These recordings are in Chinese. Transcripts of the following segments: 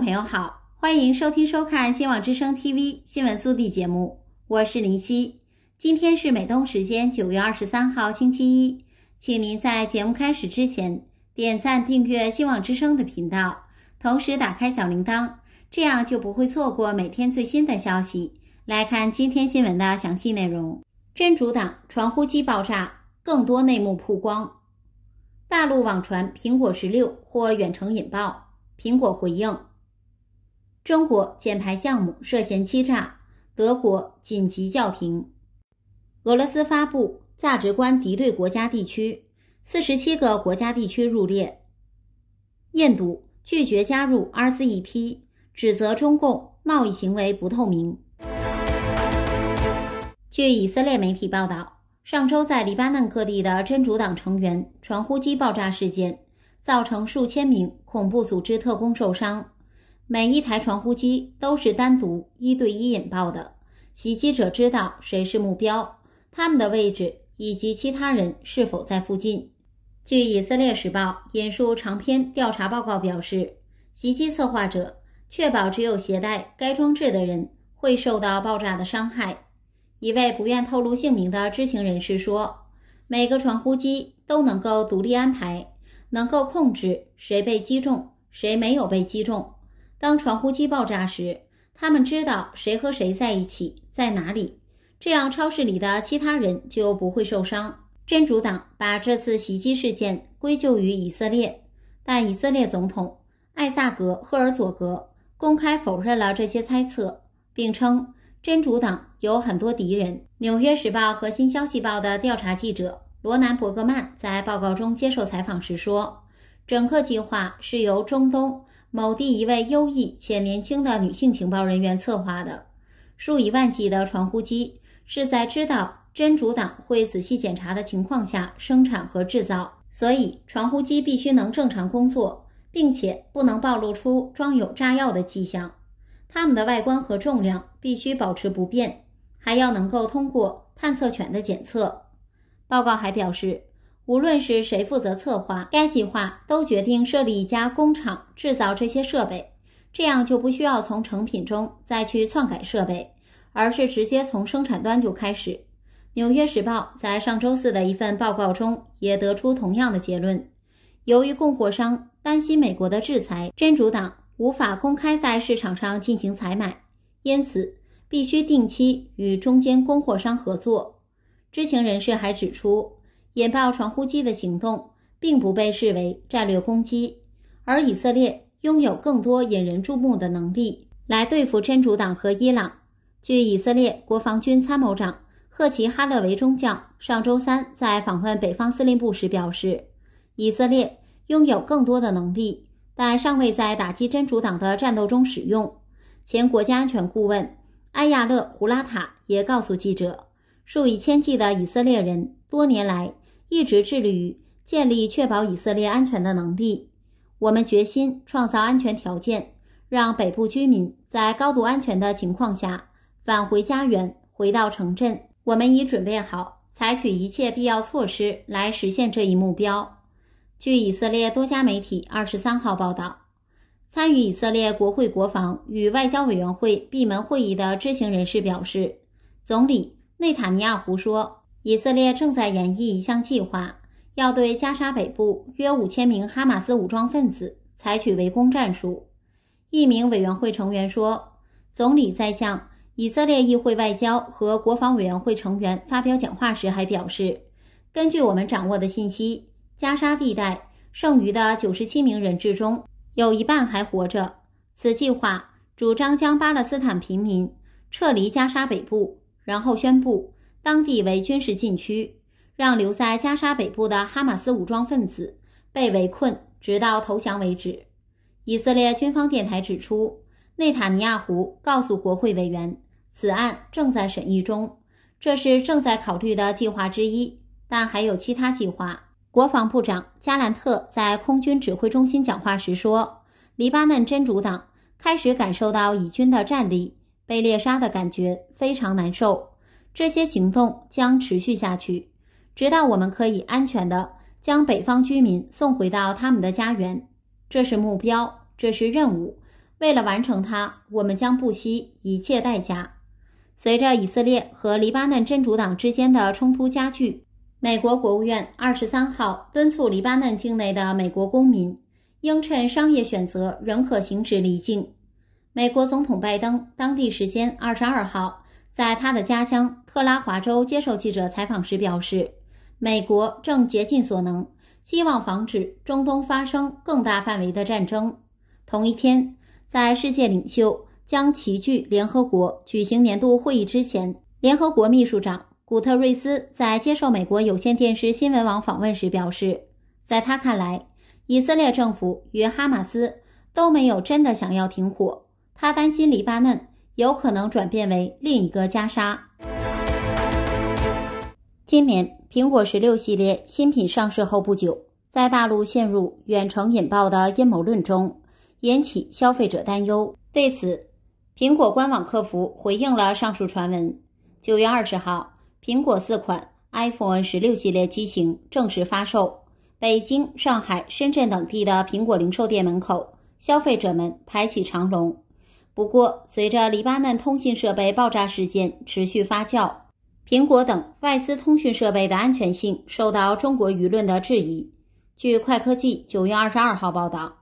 朋友好，欢迎收听收看《新网之声 TV》新闻速递节目，我是林夕。今天是美东时间九月二十三号星期一，请您在节目开始之前点赞订阅《新闻之声》的频道，同时打开小铃铛，这样就不会错过每天最新的消息。来看今天新闻的详细内容：真主党传呼机爆炸，更多内幕曝光；大陆网传苹果十六或远程引爆，苹果回应。中国减排项目涉嫌欺诈，德国紧急叫停；俄罗斯发布价值观敌对国家地区四十七个国家地区入列；印度拒绝加入 RCEP，指责中共贸易行为不透明。据以色列媒体报道，上周在黎巴嫩各地的真主党成员传呼机爆炸事件，造成数千名恐怖组织特工受伤。每一台传呼机都是单独一对一引爆的。袭击者知道谁是目标、他们的位置以及其他人是否在附近。据《以色列时报》引述长篇调查报告表示，袭击策划者确保只有携带该装置的人会受到爆炸的伤害。一位不愿透露姓名的知情人士说：“每个传呼机都能够独立安排，能够控制谁被击中，谁没有被击中。”当传呼机爆炸时，他们知道谁和谁在一起，在哪里，这样超市里的其他人就不会受伤。真主党把这次袭击事件归咎于以色列，但以色列总统艾萨格·赫尔佐格公开否认了这些猜测，并称真主党有很多敌人。《纽约时报》和《新消息报》的调查记者罗南·伯格曼在报告中接受采访时说：“整个计划是由中东。”某地一位优异且年轻的女性情报人员策划的数以万计的传呼机，是在知道真主党会仔细检查的情况下生产和制造，所以传呼机必须能正常工作，并且不能暴露出装有炸药的迹象。它们的外观和重量必须保持不变，还要能够通过探测犬的检测。报告还表示。无论是谁负责策划该计划，都决定设立一家工厂制造这些设备，这样就不需要从成品中再去篡改设备，而是直接从生产端就开始。《纽约时报》在上周四的一份报告中也得出同样的结论。由于供货商担心美国的制裁，真主党无法公开在市场上进行采买，因此必须定期与中间供货商合作。知情人士还指出。引爆传呼机的行动并不被视为战略攻击，而以色列拥有更多引人注目的能力来对付真主党和伊朗。据以色列国防军参谋长赫奇哈勒维中将上周三在访问北方司令部时表示，以色列拥有更多的能力，但尚未在打击真主党的战斗中使用。前国家安全顾问埃亚勒胡拉塔也告诉记者，数以千计的以色列人多年来。一直致力于建立确保以色列安全的能力。我们决心创造安全条件，让北部居民在高度安全的情况下返回家园，回到城镇。我们已准备好采取一切必要措施来实现这一目标。据以色列多家媒体二十三号报道，参与以色列国会国防与外交委员会闭门会议的知情人士表示，总理内塔尼亚胡说。以色列正在演绎一项计划，要对加沙北部约五千名哈马斯武装分子采取围攻战术。一名委员会成员说：“总理在向以色列议会外交和国防委员会成员发表讲话时，还表示，根据我们掌握的信息，加沙地带剩余的九十七名人质中有一半还活着。”此计划主张将巴勒斯坦平民撤离加沙北部，然后宣布。当地为军事禁区，让留在加沙北部的哈马斯武装分子被围困，直到投降为止。以色列军方电台指出，内塔尼亚胡告诉国会委员，此案正在审议中，这是正在考虑的计划之一，但还有其他计划。国防部长加兰特在空军指挥中心讲话时说：“黎巴嫩真主党开始感受到以军的战力被猎杀的感觉，非常难受。”这些行动将持续下去，直到我们可以安全的将北方居民送回到他们的家园。这是目标，这是任务。为了完成它，我们将不惜一切代价。随着以色列和黎巴嫩真主党之间的冲突加剧，美国国务院二十三号敦促黎巴嫩境内的美国公民应趁商业选择仍可行时离境。美国总统拜登当地时间二十二号。在他的家乡特拉华州接受记者采访时表示，美国正竭尽所能，希望防止中东发生更大范围的战争。同一天，在世界领袖将齐聚联合国举行年度会议之前，联合国秘书长古特瑞斯在接受美国有线电视新闻网访问时表示，在他看来，以色列政府与哈马斯都没有真的想要停火，他担心黎巴嫩。有可能转变为另一个加沙。今年苹果十六系列新品上市后不久，在大陆陷入远程引爆的阴谋论中，引起消费者担忧。对此，苹果官网客服回应了上述传闻。九月二十号，苹果四款 iPhone 十六系列机型正式发售，北京、上海、深圳等地的苹果零售店门口，消费者们排起长龙。不过，随着黎巴嫩通信设备爆炸事件持续发酵，苹果等外资通讯设备的安全性受到中国舆论的质疑。据快科技九月二十二号报道，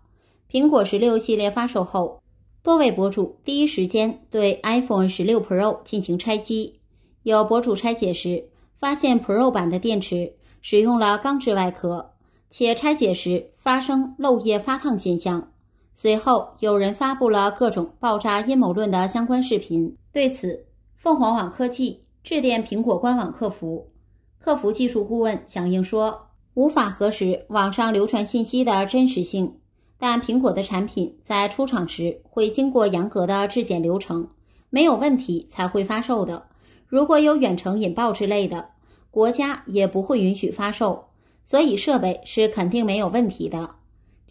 苹果十六系列发售后，多位博主第一时间对 iPhone 十六 Pro 进行拆机，有博主拆解时发现 Pro 版的电池使用了钢制外壳，且拆解时发生漏液发烫现象。随后，有人发布了各种爆炸阴谋论的相关视频。对此，凤凰网科技致电苹果官网客服，客服技术顾问响应说，无法核实网上流传信息的真实性。但苹果的产品在出厂时会经过严格的质检流程，没有问题才会发售的。如果有远程引爆之类的，国家也不会允许发售，所以设备是肯定没有问题的。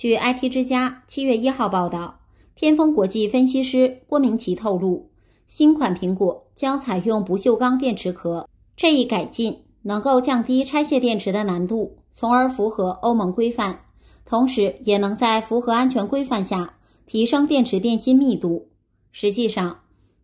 据 IT 之家七月一号报道，天风国际分析师郭明奇透露，新款苹果将采用不锈钢电池壳，这一改进能够降低拆卸电池的难度，从而符合欧盟规范，同时也能在符合安全规范下提升电池电芯密度。实际上，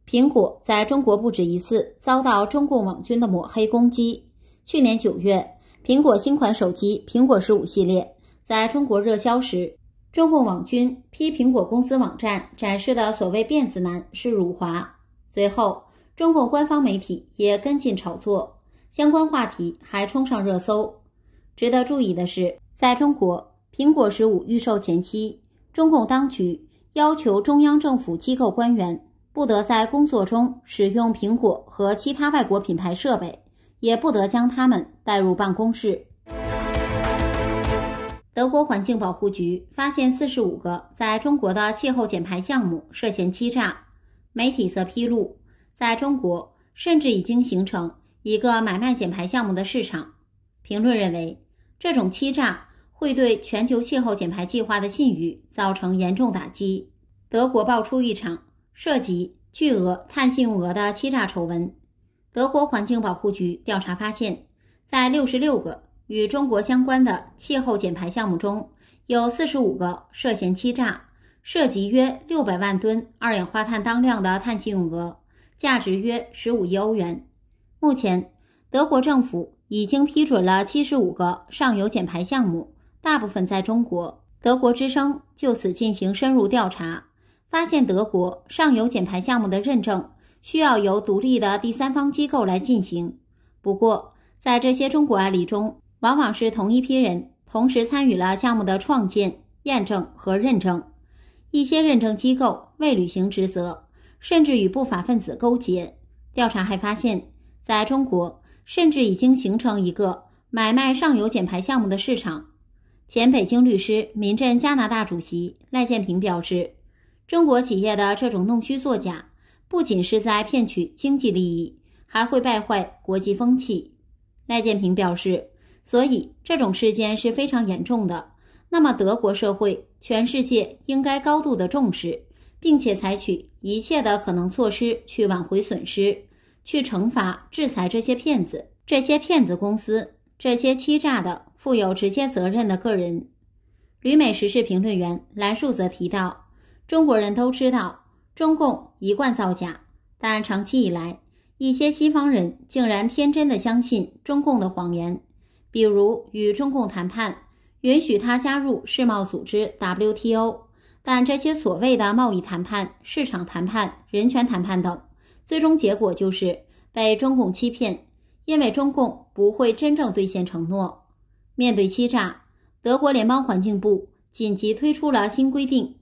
苹果在中国不止一次遭到中共网军的抹黑攻击。去年九月，苹果新款手机苹果十五系列。在中国热销时，中共网军批苹果公司网站展示的所谓“辫子男”是辱华。随后，中共官方媒体也跟进炒作，相关话题还冲上热搜。值得注意的是，在中国，苹果十五预售前夕，中共当局要求中央政府机构官员不得在工作中使用苹果和其他外国品牌设备，也不得将他们带入办公室。德国环境保护局发现四十五个在中国的气候减排项目涉嫌欺诈。媒体则披露，在中国甚至已经形成一个买卖减排项目的市场。评论认为，这种欺诈会对全球气候减排计划的信誉造成严重打击。德国爆出一场涉及巨额碳信用额的欺诈丑闻。德国环境保护局调查发现，在六十六个。与中国相关的气候减排项目中有四十五个涉嫌欺诈，涉及约六百万吨二氧化碳当量的碳信用额，价值约十五亿欧元。目前，德国政府已经批准了七十五个上游减排项目，大部分在中国。德国之声就此进行深入调查，发现德国上游减排项目的认证需要由独立的第三方机构来进行。不过，在这些中国案例中，往往是同一批人同时参与了项目的创建、验证和认证。一些认证机构未履行职责，甚至与不法分子勾结。调查还发现，在中国，甚至已经形成一个买卖上游减排项目的市场。前北京律师、民阵加拿大主席赖建平表示：“中国企业的这种弄虚作假，不仅是在骗取经济利益，还会败坏国际风气。”赖建平表示。所以这种事件是非常严重的。那么，德国社会、全世界应该高度的重视，并且采取一切的可能措施去挽回损失，去惩罚制裁这些骗子、这些骗子公司、这些欺诈的负有直接责任的个人。旅美时事评论员蓝树则提到，中国人都知道中共一贯造假，但长期以来，一些西方人竟然天真的相信中共的谎言。比如与中共谈判，允许他加入世贸组织 WTO，但这些所谓的贸易谈判、市场谈判、人权谈判等，最终结果就是被中共欺骗，因为中共不会真正兑现承诺。面对欺诈，德国联邦环境部紧急推出了新规定，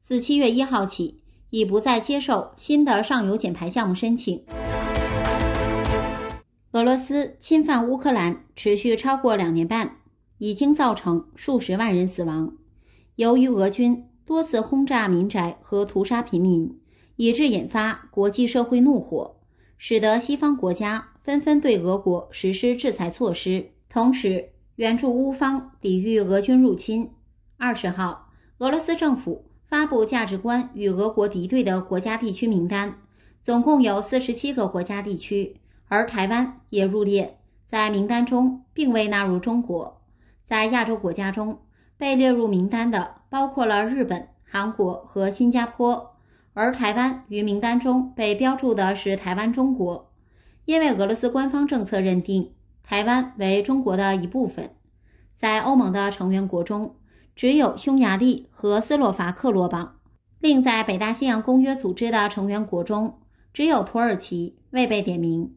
自七月一号起，已不再接受新的上游减排项目申请。俄罗斯侵犯乌克兰持续超过两年半，已经造成数十万人死亡。由于俄军多次轰炸民宅和屠杀平民，以致引发国际社会怒火，使得西方国家纷纷对俄国实施制裁措施，同时援助乌方抵御俄军入侵。二十号，俄罗斯政府发布价值观与俄国敌对的国家地区名单，总共有四十七个国家地区。而台湾也入列在名单中，并未纳入中国。在亚洲国家中被列入名单的包括了日本、韩国和新加坡，而台湾于名单中被标注的是“台湾中国”，因为俄罗斯官方政策认定台湾为中国的一部分。在欧盟的成员国中，只有匈牙利和斯洛伐克落榜。另在北大西洋公约组织的成员国中，只有土耳其未被点名。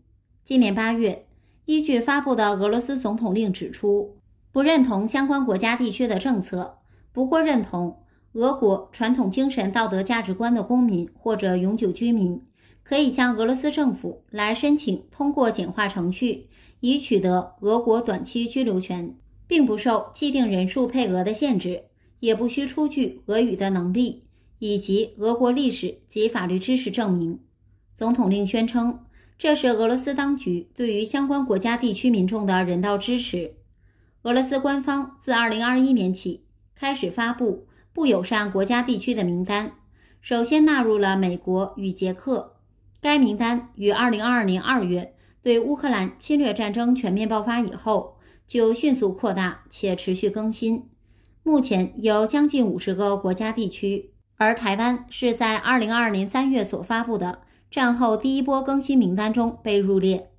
今年八月，依据发布的俄罗斯总统令指出，不认同相关国家地区的政策，不过认同俄国传统精神道德价值观的公民或者永久居民，可以向俄罗斯政府来申请，通过简化程序以取得俄国短期居留权，并不受既定人数配额的限制，也不需出具俄语的能力以及俄国历史及法律知识证明。总统令宣称。这是俄罗斯当局对于相关国家地区民众的人道支持。俄罗斯官方自2021年起开始发布不友善国家地区的名单，首先纳入了美国与捷克。该名单于2022年2月，对乌克兰侵略战争全面爆发以后就迅速扩大且持续更新。目前有将近五十个国家地区，而台湾是在2022年3月所发布的。战后第一波更新名单中被入列。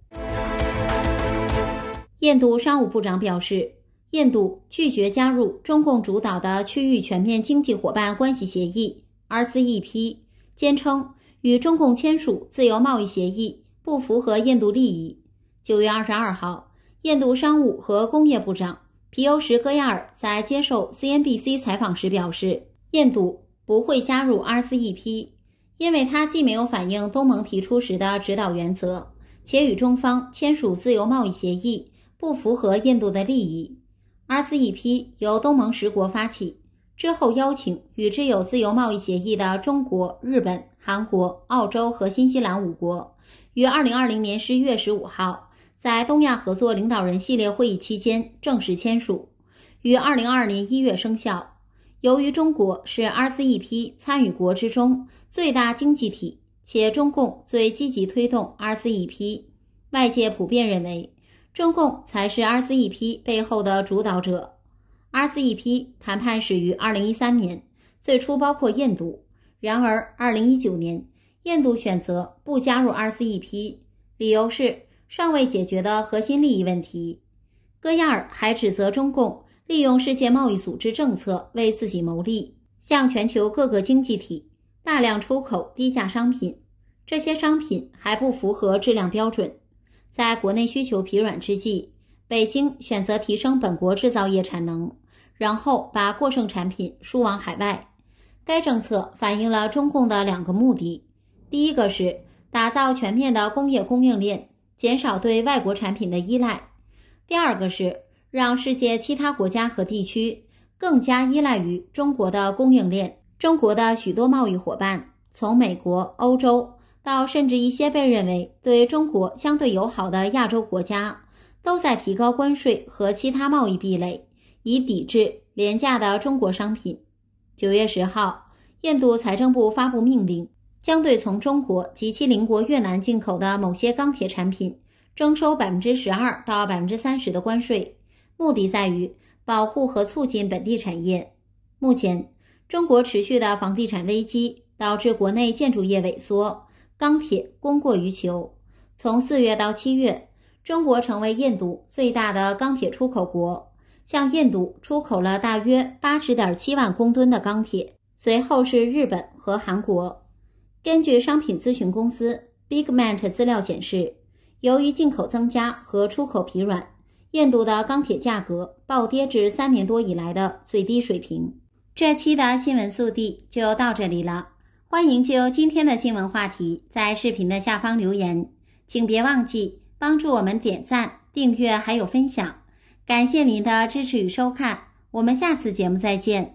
印度商务部长表示，印度拒绝加入中共主导的区域全面经济伙伴关系协议 （RCEP），坚称与中共签署自由贸易协议不符合印度利益。九月二十二号，印度商务和工业部长皮尤什戈亚尔在接受 CNBC 采访时表示，印度不会加入 RCEP。因为它既没有反映东盟提出时的指导原则，且与中方签署自由贸易协议不符合印度的利益。RCEP 由东盟十国发起，之后邀请与之有自由贸易协议的中国、日本、韩国、澳洲和新西兰五国，于二零二零年十一月十五号在东亚合作领导人系列会议期间正式签署，于二零二二年一月生效。由于中国是 RCEP 参与国之中。最大经济体，且中共最积极推动 RCEP，外界普遍认为中共才是 RCEP 背后的主导者。RCEP 谈判始于2013年，最初包括印度。然而，2019年，印度选择不加入 RCEP，理由是尚未解决的核心利益问题。戈亚尔还指责中共利用世界贸易组织政策为自己谋利，向全球各个经济体。大量出口低价商品，这些商品还不符合质量标准。在国内需求疲软之际，北京选择提升本国制造业产能，然后把过剩产品输往海外。该政策反映了中共的两个目的：第一个是打造全面的工业供应链，减少对外国产品的依赖；第二个是让世界其他国家和地区更加依赖于中国的供应链。中国的许多贸易伙伴，从美国、欧洲到甚至一些被认为对中国相对友好的亚洲国家，都在提高关税和其他贸易壁垒，以抵制廉价的中国商品。九月十号，印度财政部发布命令，将对从中国及其邻国越南进口的某些钢铁产品征收百分之十二到百分之三十的关税，目的在于保护和促进本地产业。目前。中国持续的房地产危机导致国内建筑业萎缩，钢铁供过于求。从四月到七月，中国成为印度最大的钢铁出口国，向印度出口了大约八十点七万公吨的钢铁。随后是日本和韩国。根据商品咨询公司 b i g m e n t 资料显示，由于进口增加和出口疲软，印度的钢铁价格暴跌至三年多以来的最低水平。这期的新闻速递就到这里了，欢迎就今天的新闻话题在视频的下方留言，请别忘记帮助我们点赞、订阅还有分享，感谢您的支持与收看，我们下次节目再见。